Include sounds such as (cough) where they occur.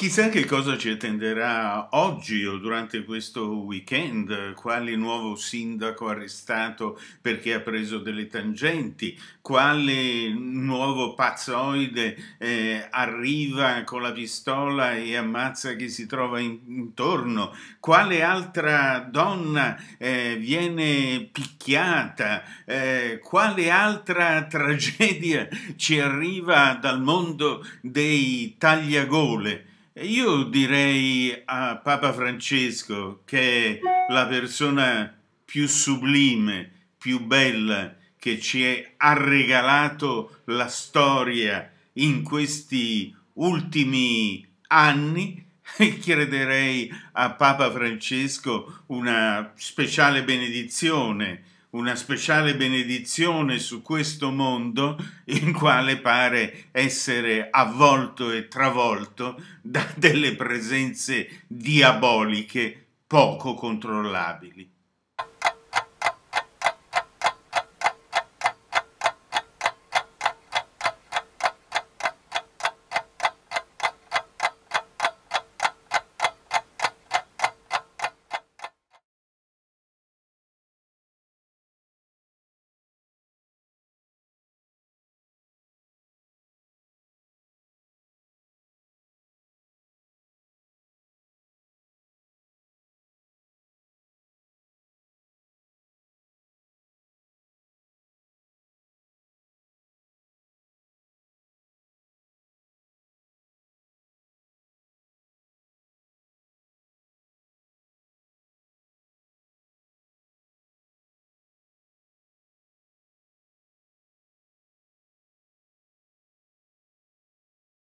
Chissà che cosa ci attenderà oggi o durante questo weekend, quale nuovo sindaco arrestato perché ha preso delle tangenti, quale nuovo pazzoide eh, arriva con la pistola e ammazza chi si trova in, intorno, quale altra donna eh, viene picchiata, eh, quale altra tragedia ci arriva dal mondo dei tagliagole. Io direi a Papa Francesco che è la persona più sublime, più bella che ci è, ha regalato la storia in questi ultimi anni (laughs) e chiederei a Papa Francesco una speciale benedizione una speciale benedizione su questo mondo in quale pare essere avvolto e travolto da delle presenze diaboliche poco controllabili.